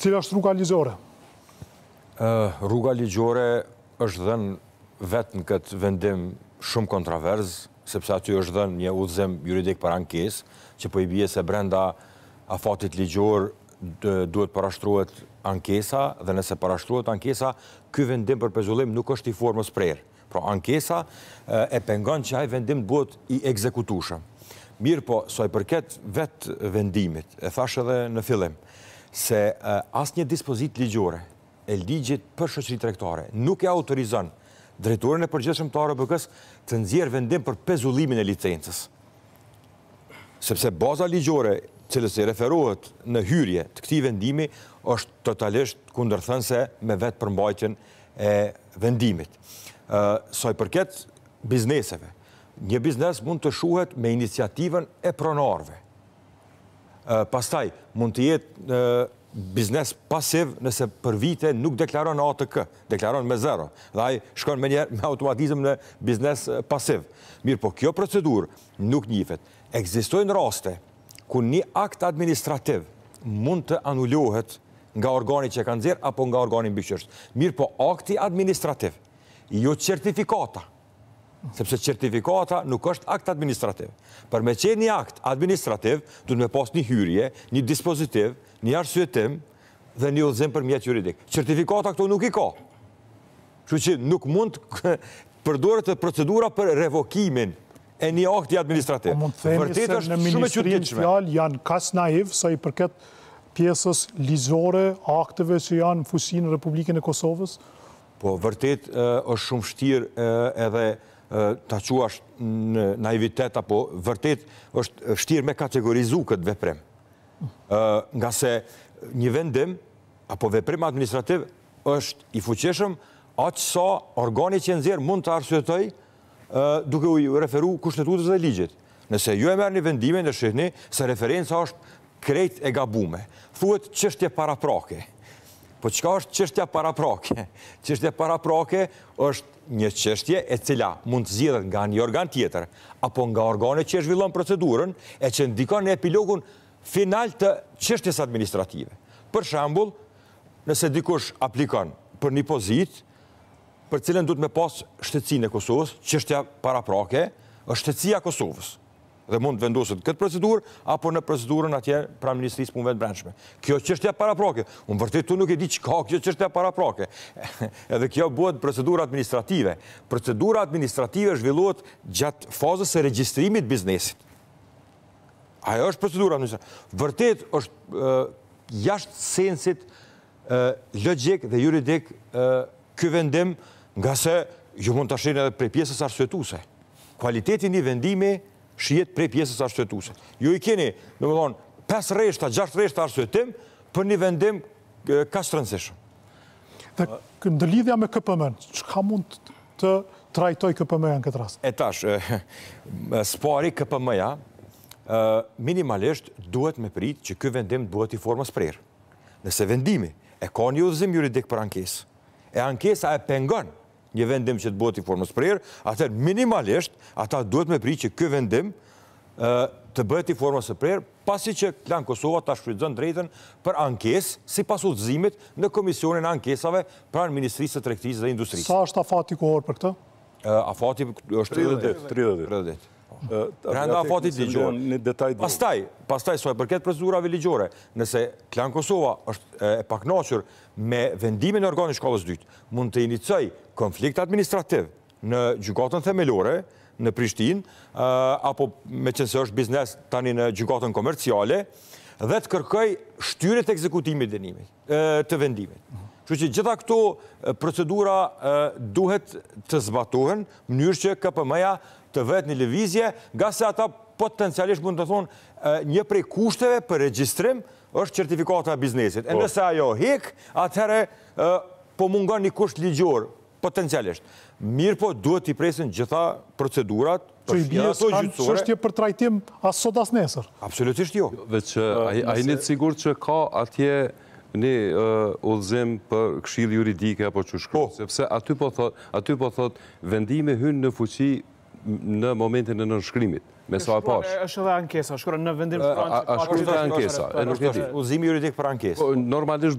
Cila është rruga ligjore? Rruga ligjore është dhenë vetë në këtë vendim shumë kontraverzë, sepse aty është dhenë një udhëzim juridik për ankes, që po i bje se brenda afatit ligjor duhet parashtruat ankesa, dhe nëse parashtruat ankesa, këj vendim për pezullim nuk është i formës prerë. Pro ankesa e pengon që aj vendim të i ekzekutushëm. Mirë po, soj përket vetë vendimit, e thashe dhe në fillim, se asë një dispozit ligjore e ligjit për shëqëri trektare nuk e autorizon drejturën e përgjeshëm të arë s të nëzirë vendim për pezullimin e licencës. Sepse baza ligjore cilës se referohet në hyrje të këti vendimi është totalisht kundërthën se me vetë përmbajtjen e vendimit. Soj përket bizneseve, një biznes mund të shuhet me iniciativen e pronarve pastaj mund të jetë biznes pasiv nëse për vite nuk deklaron ATK, deklaron me zero, dhe ai shkon me njerë me automatizm në biznes pasiv. Mirë po, kjo procedur nuk njifet. Egzistojnë raste ku një akt administrativ mund të anullohet nga organi që kanë zirë apo nga organi mbiqështë. Mirë po, akti administrativ, jo certifikata, sepse certifikata nuk është akt administrativ. Për me qenë një akt administrativ, du në me pas një hyrje, një dispozitiv, një arsuetim dhe një ullëzim për mjetë juridik. Certifikata këto nuk i ka. Që që nuk mund përdore të procedura për revokimin e një akti administrativ. Po mund të themi se në ministrinë fjalë janë kas naiv, sa i përket pjesës lizore, akteve që janë fusinë Republikën e Kosovës? Po, vërtet është shumë shtirë edhe ta quash në naivitet apo vërtet është shtirë me kategorizu këtë veprem. Nga se një vendim apo veprem administrativ është i fuqeshëm atë sa organi që nëzirë mund të arsuetoj duke u referu kushtetutës dhe ligjit. Nëse ju e merë një vendime në shihni se referenca është krejt e gabume. Thuet qështje para prake. Po qëka është qështja para prake? Qështja para prake është një qështje e cila mund të zhjithet nga një organ tjetër, apo nga organe që e zhvillon procedurën, e që ndikon e epilogun final të qështjes administrative. Për shambull, nëse dikush aplikon për një pozit, për cilën du të me pas shtetsin e Kosovës, qështja para prake, është shtetsia Kosovës dhe mund të vendusit këtë procedur, apo në procedurën atje pra Ministrisë punëve të brendshme. Kjo qështja paraproke, unë vërtit të nuk e di që ka kjo qështja paraproke, edhe kjo buhet procedurë administrative. Procedurë administrative zhvilluat gjatë fazës e registrimit biznesit. Ajo është procedurë administrative. Vërtit është jashtë sensit logik dhe juridik kjo vendim nga se ju mund të ashtrin edhe prej pjesës arsvetuse. Kualitetin i vendimi shijet prej pjesës arsvetuse. Ju i keni, në më dhonë, 5 reshta, 6 reshta arsvetim për një vendim ka shtërënësishë. Dhe në lidhja me KPM-en, që ka mund të trajtoj KPM-ja në këtë rast? E tash, spari KPM-ja, minimalisht duhet me prit që këtë vendim duhet i formës prerë. Nëse vendimi e ka një uzim juridik për ankesë, e ankesa e pengonë një vendim që të bëti i formës prerë, atër minimalisht, ata duhet me pri që kë vendim të bëhet i formës e prerë, pasi që Klan Kosova të shfridzën drejten për ankes, si të zimit, në komisionin ankesave pranë Ministrisë të Trektisë dhe Industrisë. Sa është afati kohor për këtë? Afati është 30 ditë. Pra nga fatit ligjore. Pastaj, pastaj, suaj përket prezidurave ligjore, nëse Klan Kosova është e paknaqër me vendimin e organi shkallës dytë, mund të inicaj konflikt administrativ në gjukatën themelore, në Prishtin, apo me qënëse është biznes tani në gjukatën komerciale, dhe të kërkaj shtyret e ekzekutimit të vendimit. Që që gjitha këto procedura duhet të zbatohen, mënyrë që KPM-ja të vetë një levizje, nga se ata potencialisht mund të thonë një prej kushteve për registrim është certifikata biznesit. E po. nëse ajo hek, atëherë po mungon një kusht ligjor, potencialisht. Mirë po duhet i presin gjitha procedurat, Që i bje s'kanë për trajtim asë sot asë nesër? Absolutisht jo. jo a i një të sigur që ka atje një ullëzim për këshilë juridike apo që shkru, sepse aty po thot vendime hynë në fuqi në momentin e nënshkrimit. Me sa e pash. është edhe ankesa, shkru në vendim franqë. A shkru të ankesa, e nuk e di. Ullëzim juridik për ankesa. Normalisht